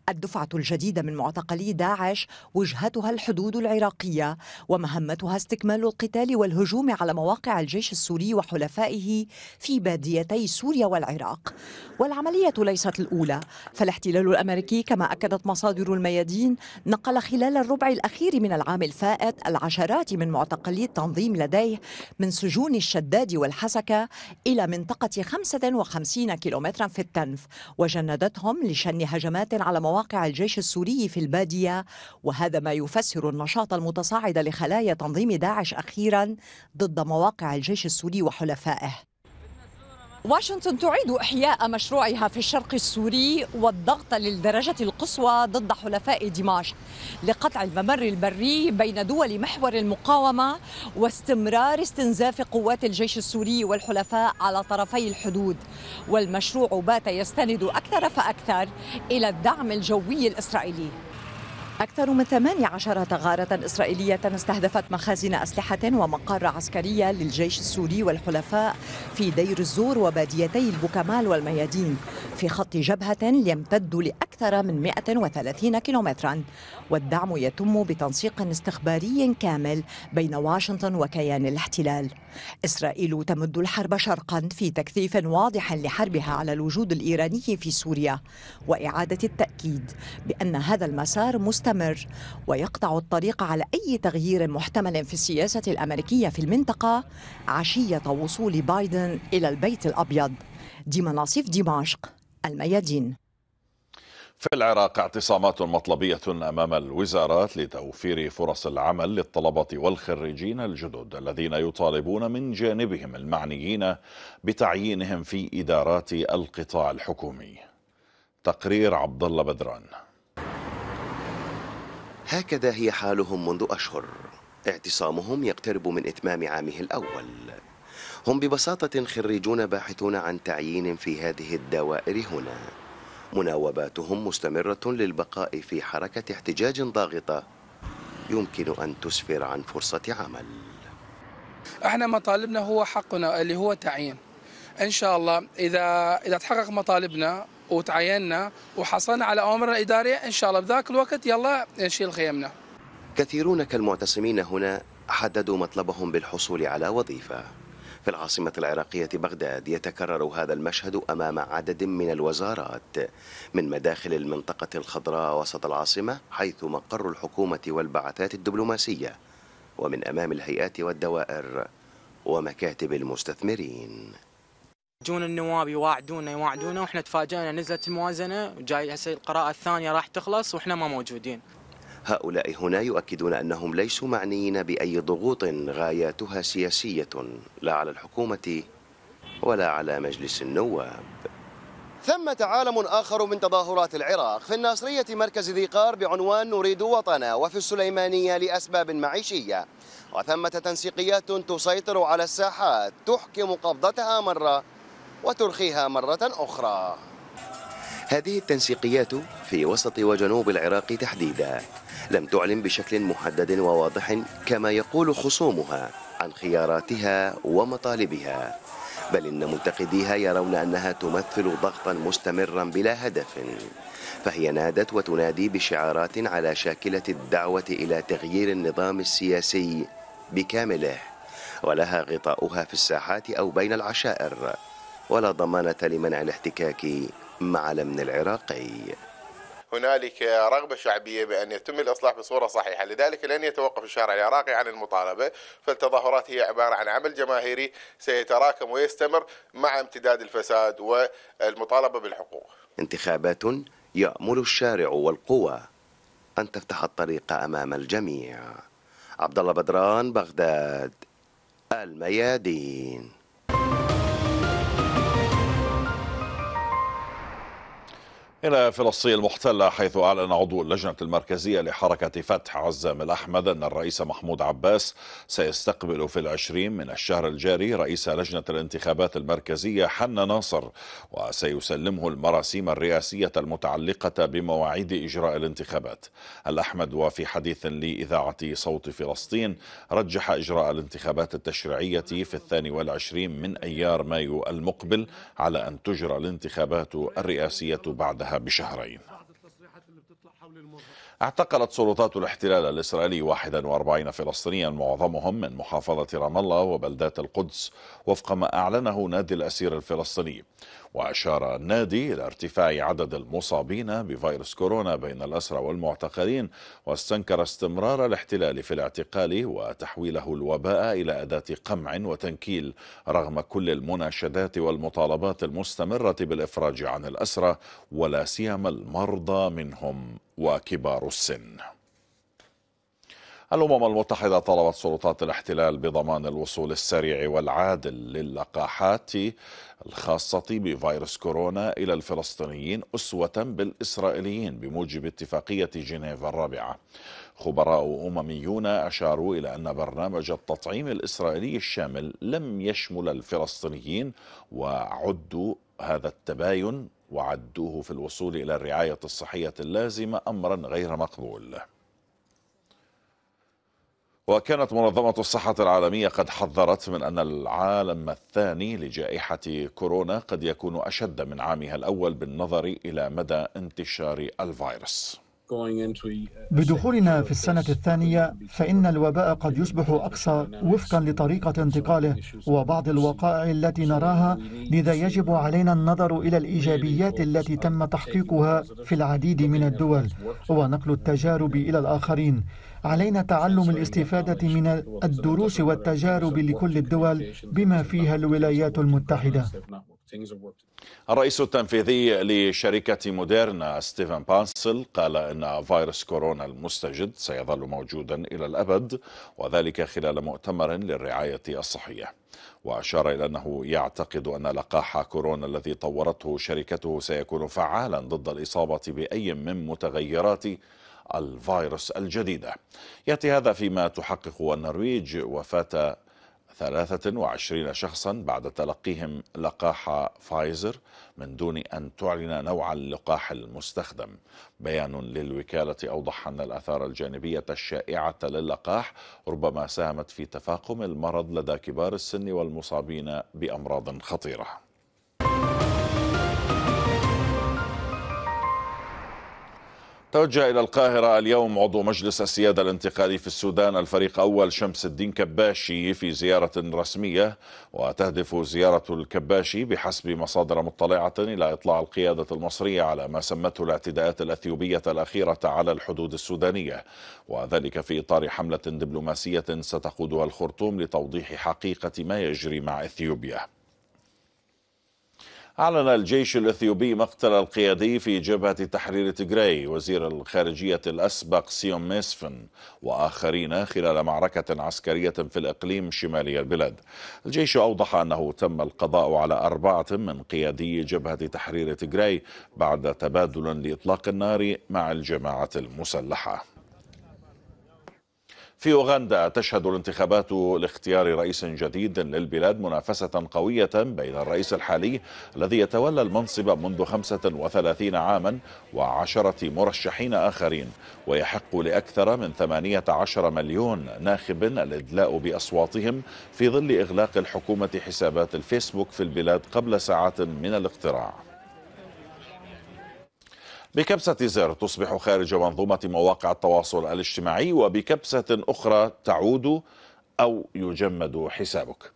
الدفعة الجديدة من معتقلي داعش وجهتها الحدود العراقية ومهمتها استكمال القتال والهجوم على مواقع الجيش السوري وحلفائه في باديتي سوريا والعراق والعملية ليست الأولى فالاحتلال الأمريكي كما أكدت مصادر الميادين نقل خلال الربع الأخير من العام الفائت العشرات من معتقلي التنظيم لديه من سجون الشداد والحسكة إلى منطقة 55 كيلومترا في التنف وجندتهم لشن هجمات على مواقع مواقع الجيش السوري في البادية وهذا ما يفسر النشاط المتصاعد لخلايا تنظيم داعش أخيرا ضد مواقع الجيش السوري وحلفائه واشنطن تعيد إحياء مشروعها في الشرق السوري والضغط للدرجة القصوى ضد حلفاء دمشق لقطع الممر البري بين دول محور المقاومة واستمرار استنزاف قوات الجيش السوري والحلفاء على طرفي الحدود والمشروع بات يستند أكثر فأكثر إلى الدعم الجوي الإسرائيلي أكثر من 18 غارة إسرائيلية استهدفت مخازن أسلحة ومقر عسكرية للجيش السوري والحلفاء في دير الزور وباديتي البوكمال والميادين في خط جبهة يمتد لأكثر من 130 كيلومترا والدعم يتم بتنسيق استخباري كامل بين واشنطن وكيان الاحتلال إسرائيل تمد الحرب شرقا في تكثيف واضح لحربها على الوجود الإيراني في سوريا وإعادة التأكيد بأن هذا المسار مستمر ويقطع الطريق على أي تغيير محتمل في السياسة الأمريكية في المنطقة عشية وصول بايدن إلى البيت الأبيض دي مناصف دمشق الميادين في العراق اعتصامات مطلبية أمام الوزارات لتوفير فرص العمل للطلبة والخريجين الجدد الذين يطالبون من جانبهم المعنيين بتعيينهم في إدارات القطاع الحكومي تقرير عبد الله بدران هكذا هي حالهم منذ أشهر اعتصامهم يقترب من إتمام عامه الأول هم ببساطة خريجون باحثون عن تعيين في هذه الدوائر هنا مناوباتهم مستمرة للبقاء في حركة احتجاج ضاغطة يمكن أن تسفر عن فرصة عمل احنا مطالبنا هو حقنا اللي هو تعيين ان شاء الله اذا اذا تحقق مطالبنا وتعيننا وحصلنا على اوامرنا الاداريه ان شاء الله بذاك الوقت يلا نشيل خيمنا كثيرون كالمعتصمين هنا حددوا مطلبهم بالحصول على وظيفه في العاصمة العراقية بغداد يتكرر هذا المشهد أمام عدد من الوزارات من مداخل المنطقة الخضراء وسط العاصمة حيث مقر الحكومة والبعثات الدبلوماسية ومن أمام الهيئات والدوائر ومكاتب المستثمرين يجون النواب يواعدونا يواعدونا واحنا تفاجئنا نزلت الموازنه وجاي هسه القراءه الثانيه راح تخلص واحنا ما موجودين هؤلاء هنا يؤكدون أنهم ليسوا معنيين بأي ضغوط غاياتها سياسية لا على الحكومة ولا على مجلس النواب ثمة عالم آخر من تظاهرات العراق في الناصرية مركز ذي قار بعنوان نريد وطنا وفي السليمانية لأسباب معيشية وثمة تنسيقيات تسيطر على الساحات تحكم قبضتها مرة وترخيها مرة أخرى هذه التنسيقيات في وسط وجنوب العراق تحديدا لم تعلن بشكل محدد وواضح كما يقول خصومها عن خياراتها ومطالبها بل إن منتقديها يرون أنها تمثل ضغطا مستمرا بلا هدف فهي نادت وتنادي بشعارات على شاكلة الدعوة إلى تغيير النظام السياسي بكامله ولها غطاؤها في الساحات أو بين العشائر ولا ضمانة لمنع الاحتكاك مع الأمن العراقي هنالك رغبة شعبية بأن يتم الإصلاح بصورة صحيحة لذلك لن يتوقف الشارع العراقي عن المطالبة فالتظاهرات هي عبارة عن عمل جماهيري سيتراكم ويستمر مع امتداد الفساد والمطالبة بالحقوق انتخابات يأمل الشارع والقوى أن تفتح الطريق أمام الجميع عبد الله بدران بغداد الميادين إلى فلسطين المحتلة حيث أعلن عضو اللجنة المركزية لحركة فتح عزام الأحمد أن الرئيس محمود عباس سيستقبل في العشرين من الشهر الجاري رئيس لجنة الانتخابات المركزية حنا ناصر وسيسلمه المراسيم الرئاسية المتعلقة بمواعيد إجراء الانتخابات الأحمد وفي حديث لإذاعة صوت فلسطين رجح إجراء الانتخابات التشريعية في الثاني والعشرين من أيار مايو المقبل على أن تجرى الانتخابات الرئاسية بعدها بعدها بشهرين اعتقلت سلطات الاحتلال الإسرائيلي 41 فلسطينيا معظمهم من محافظة رام الله وبلدات القدس وفق ما أعلنه نادي الأسير الفلسطيني وأشار النادي إلى ارتفاع عدد المصابين بفيروس كورونا بين الأسرى والمعتقلين واستنكر استمرار الاحتلال في الاعتقال وتحويله الوباء إلى أداة قمع وتنكيل رغم كل المناشدات والمطالبات المستمرة بالإفراج عن الأسرى ولا سيما المرضى منهم وكبار السن الأمم المتحدة طلبت سلطات الاحتلال بضمان الوصول السريع والعادل للقاحات الخاصة بفيروس كورونا إلى الفلسطينيين أسوة بالإسرائيليين بموجب اتفاقية جنيف الرابعة خبراء أمميون أشاروا إلى أن برنامج التطعيم الإسرائيلي الشامل لم يشمل الفلسطينيين وعدوا هذا التباين وعدوه في الوصول إلى الرعاية الصحية اللازمة أمرا غير مقبول وكانت منظمة الصحة العالمية قد حذرت من أن العالم الثاني لجائحة كورونا قد يكون أشد من عامها الأول بالنظر إلى مدى انتشار الفيروس Uh, بدخولنا في السنة الثانية فإن الوباء قد يصبح أقصى وفقا لطريقة انتقاله وبعض الوقائع التي نراها لذا يجب علينا النظر إلى الإيجابيات التي تم تحقيقها في العديد من الدول ونقل التجارب إلى الآخرين علينا تعلم الاستفادة من الدروس والتجارب لكل الدول بما فيها الولايات المتحدة الرئيس التنفيذي لشركة موديرنا ستيفن بانسل قال أن فيروس كورونا المستجد سيظل موجودا إلى الأبد وذلك خلال مؤتمر للرعاية الصحية وأشار إلى أنه يعتقد أن لقاح كورونا الذي طورته شركته سيكون فعالا ضد الإصابة بأي من متغيرات الفيروس الجديدة يأتي هذا فيما تحقق النرويج وفاة 23 شخصا بعد تلقيهم لقاح فايزر من دون أن تعلن نوع اللقاح المستخدم بيان للوكالة أوضح أن الأثار الجانبية الشائعة للقاح ربما ساهمت في تفاقم المرض لدى كبار السن والمصابين بأمراض خطيرة توجه إلى القاهرة اليوم عضو مجلس السيادة الانتقالي في السودان الفريق أول شمس الدين كباشي في زيارة رسمية وتهدف زيارة الكباشي بحسب مصادر مطلعة إلى إطلاع القيادة المصرية على ما سمته الاعتداءات الأثيوبية الأخيرة على الحدود السودانية وذلك في إطار حملة دبلوماسية ستقودها الخرطوم لتوضيح حقيقة ما يجري مع إثيوبيا أعلن الجيش الإثيوبي مقتل القيادي في جبهة تحرير تجري وزير الخارجية الأسبق سيوم ميسفن وآخرين خلال معركة عسكرية في الإقليم شمالي البلاد الجيش أوضح أنه تم القضاء على أربعة من قيادي جبهة تحرير تجري بعد تبادل لإطلاق النار مع الجماعة المسلحة في أوغندا تشهد الانتخابات لاختيار رئيس جديد للبلاد منافسة قوية بين الرئيس الحالي الذي يتولى المنصب منذ 35 عاما وعشرة مرشحين آخرين ويحق لأكثر من 18 مليون ناخب الإدلاء بأصواتهم في ظل إغلاق الحكومة حسابات الفيسبوك في البلاد قبل ساعات من الاقتراع بكبسة زر تصبح خارج منظومة مواقع التواصل الاجتماعي وبكبسة أخرى تعود أو يجمد حسابك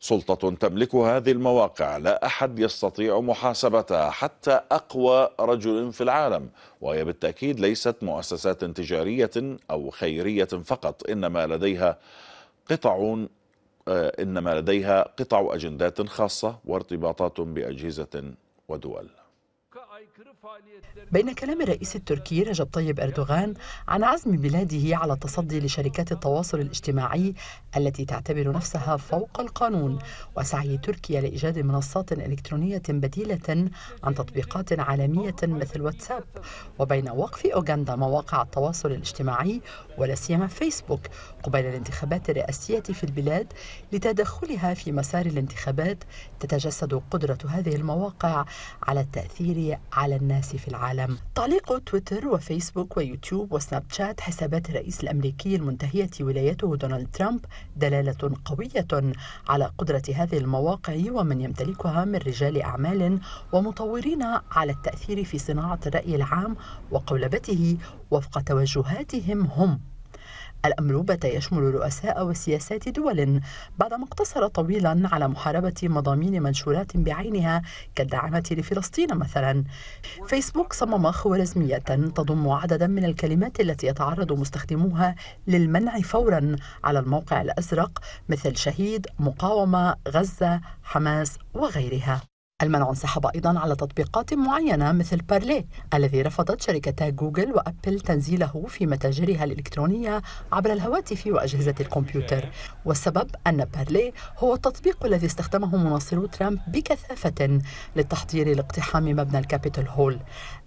سلطة تملك هذه المواقع لا أحد يستطيع محاسبتها حتى أقوى رجل في العالم وهي بالتأكيد ليست مؤسسات تجارية أو خيرية فقط إنما لديها قطع آه، إنما لديها قطع أجندات خاصة وارتباطات بأجهزة ودول بين كلام الرئيس التركي رجب طيب أردوغان عن عزم بلاده على التصدي لشركات التواصل الاجتماعي التي تعتبر نفسها فوق القانون وسعي تركيا لإيجاد منصات إلكترونية بديلة عن تطبيقات عالمية مثل واتساب وبين وقف أوغندا مواقع التواصل الاجتماعي ولا سيما فيسبوك قبيل الانتخابات الرئاسية في البلاد لتدخلها في مسار الانتخابات تتجسد قدرة هذه المواقع على التأثير على الناس الناس في العالم تعليق تويتر وفيسبوك ويوتيوب وسناب شات حسابات الرئيس الأمريكي المنتهية ولايته دونالد ترامب دلالة قوية على قدرة هذه المواقع ومن يمتلكها من رجال أعمال ومطورين على التأثير في صناعة الرأي العام وقولبته وفق توجهاتهم هم الأمروبة يشمل رؤساء وسياسات دول بعدما اقتصر طويلا على محاربة مضامين منشورات بعينها كالدعامة لفلسطين مثلا فيسبوك صمم خوارزمية تضم عددا من الكلمات التي يتعرض مستخدموها للمنع فورا على الموقع الأزرق مثل شهيد مقاومة غزة حماس وغيرها المنع انسحب أيضا على تطبيقات معينة مثل بارلي الذي رفضت شركتا جوجل وأبل تنزيله في متاجرها الإلكترونية عبر الهواتف وأجهزة الكمبيوتر والسبب أن بارلي هو التطبيق الذي استخدمه مناصرو ترامب بكثافة للتحضير لاقتحام مبنى الكابيتول هول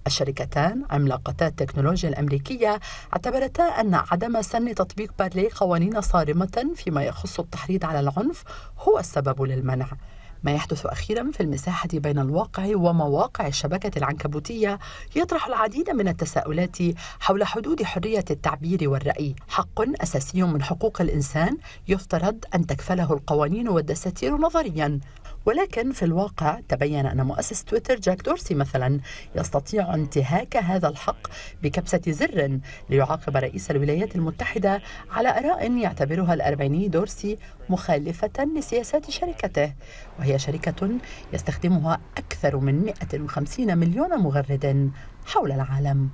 الشركتان عملاقتا التكنولوجيا الأمريكية اعتبرتا أن عدم سن تطبيق بارلي قوانين صارمة فيما يخص التحريض على العنف هو السبب للمنع ما يحدث أخيرا في المساحة بين الواقع ومواقع الشبكة العنكبوتية يطرح العديد من التساؤلات حول حدود حرية التعبير والرأي حق أساسي من حقوق الإنسان يفترض أن تكفله القوانين والدساتير نظريا ولكن في الواقع تبين أن مؤسس تويتر جاك دورسي مثلا يستطيع انتهاك هذا الحق بكبسة زر ليعاقب رئيس الولايات المتحدة على آراء يعتبرها الأربعيني دورسي مخالفة لسياسات شركته وهي شركة يستخدمها أكثر من 150 مليون مغرد حول العالم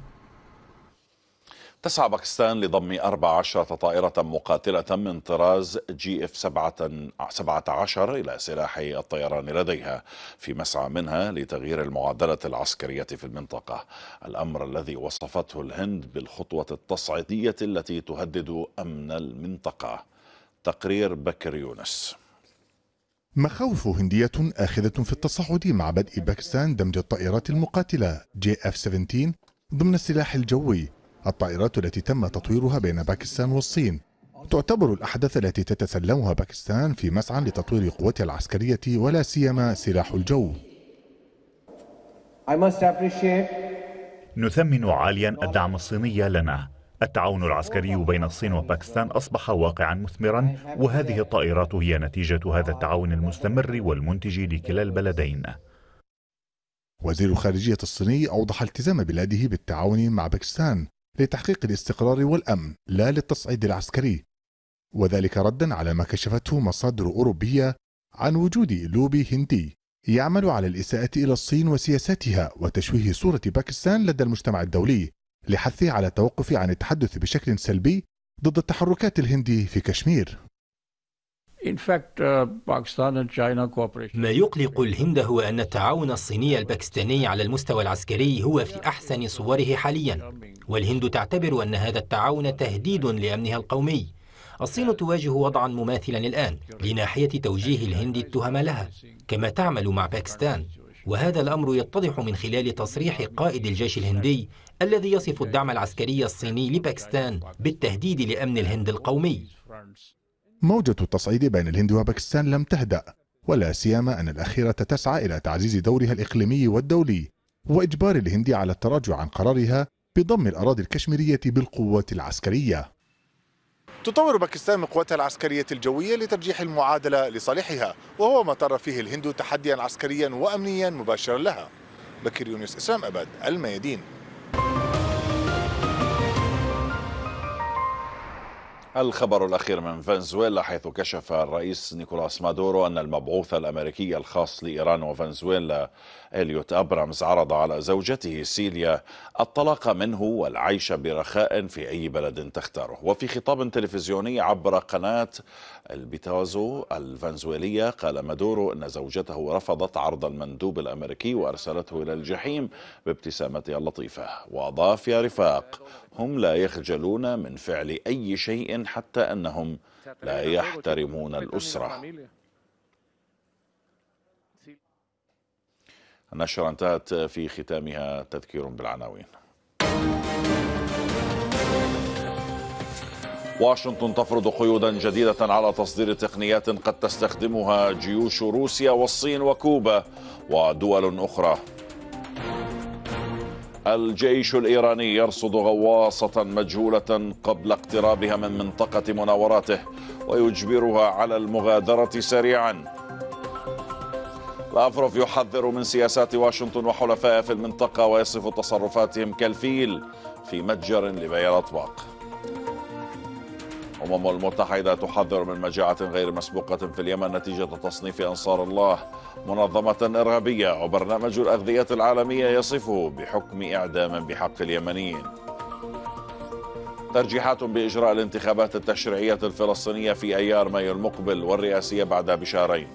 تسعى باكستان لضم 14 طائرة مقاتلة من طراز جي اف 17 إلى سلاح الطيران لديها في مسعى منها لتغيير المعادلة العسكرية في المنطقة الأمر الذي وصفته الهند بالخطوة التصعيدية التي تهدد أمن المنطقة تقرير بكر يونس مخاوف هندية آخذة في التصاعد مع بدء باكستان دمج الطائرات المقاتلة جي اف 17 ضمن السلاح الجوي الطائرات التي تم تطويرها بين باكستان والصين تعتبر الأحداث التي تتسلمها باكستان في مسعى لتطوير قوتها العسكرية ولا سيما سلاح الجو نثمن عاليا الدعم الصيني لنا التعاون العسكري بين الصين وباكستان أصبح واقعا مثمرا وهذه الطائرات هي نتيجة هذا التعاون المستمر والمنتج لكلا البلدين وزير الخارجية الصيني أوضح التزام بلاده بالتعاون مع باكستان لتحقيق الاستقرار والأمن لا للتصعيد العسكري وذلك ردا على ما كشفته مصادر أوروبية عن وجود لوبي هندي يعمل على الإساءة إلى الصين وسياساتها وتشويه صورة باكستان لدى المجتمع الدولي لحثه على التوقف عن التحدث بشكل سلبي ضد التحركات الهندي في كشمير Uh, ما يقلق الهند هو أن التعاون الصيني الباكستاني على المستوى العسكري هو في أحسن صوره حاليا والهند تعتبر أن هذا التعاون تهديد لأمنها القومي الصين تواجه وضعا مماثلا الآن لناحية توجيه الهند التهم لها كما تعمل مع باكستان وهذا الأمر يتضح من خلال تصريح قائد الجيش الهندي الذي يصف الدعم العسكري الصيني لباكستان بالتهديد لأمن الهند القومي موجة التصعيد بين الهند وباكستان لم تهدأ ولا سيما أن الأخيرة تسعى إلى تعزيز دورها الإقليمي والدولي وإجبار الهند على التراجع عن قرارها بضم الأراضي الكشميرية بالقوات العسكرية تطور باكستان من قواتها العسكرية الجوية لترجيح المعادلة لصالحها وهو ما ترى فيه الهند تحديا عسكريا وأمنيا مباشرا لها بكر يونس إسلام أباد الميادين الخبر الأخير من فنزويلا حيث كشف الرئيس نيكولاس مادورو أن المبعوث الأمريكي الخاص لإيران وفنزويلا إليوت أبرامز عرض على زوجته سيليا الطلاق منه والعيش برخاء في أي بلد تختاره وفي خطاب تلفزيوني عبر قناة البيتازو الفنزويلية قال مادورو أن زوجته رفضت عرض المندوب الأمريكي وأرسلته إلى الجحيم بابتسامتها اللطيفة وأضاف يا رفاق هم لا يخجلون من فعل أي شيء حتى أنهم لا يحترمون الأسرة النشرة انتهت في ختامها تذكير بالعناوين واشنطن تفرض قيودا جديدة على تصدير تقنيات قد تستخدمها جيوش روسيا والصين وكوبا ودول أخرى الجيش الإيراني يرصد غواصة مجهولة قبل اقترابها من منطقة مناوراته ويجبرها على المغادرة سريعا لافروف يحذر من سياسات واشنطن وحلفائها في المنطقة ويصف تصرفاتهم كالفيل في متجر لبيع الأطباق الأمم المتحدة تحذر من مجاعة غير مسبوقة في اليمن نتيجة تصنيف أنصار الله منظمة إرهابية وبرنامج الأغذية العالمية يصفه بحكم إعدام بحق اليمنيين ترجيحات بإجراء الانتخابات التشريعية الفلسطينية في أيار مايو المقبل والرئاسية بعد بشهرين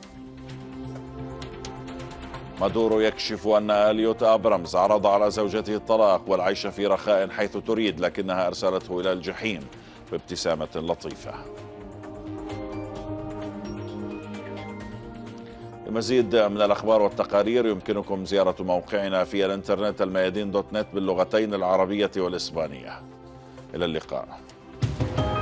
مادورو يكشف أن أليوت أبرمز عرض على زوجته الطلاق والعيش في رخاء حيث تريد لكنها أرسلته إلى الجحيم بابتسامة لطيفة لمزيد من الأخبار والتقارير يمكنكم زيارة موقعنا في الانترنت الميادين دوت نت باللغتين العربية والإسبانية إلى اللقاء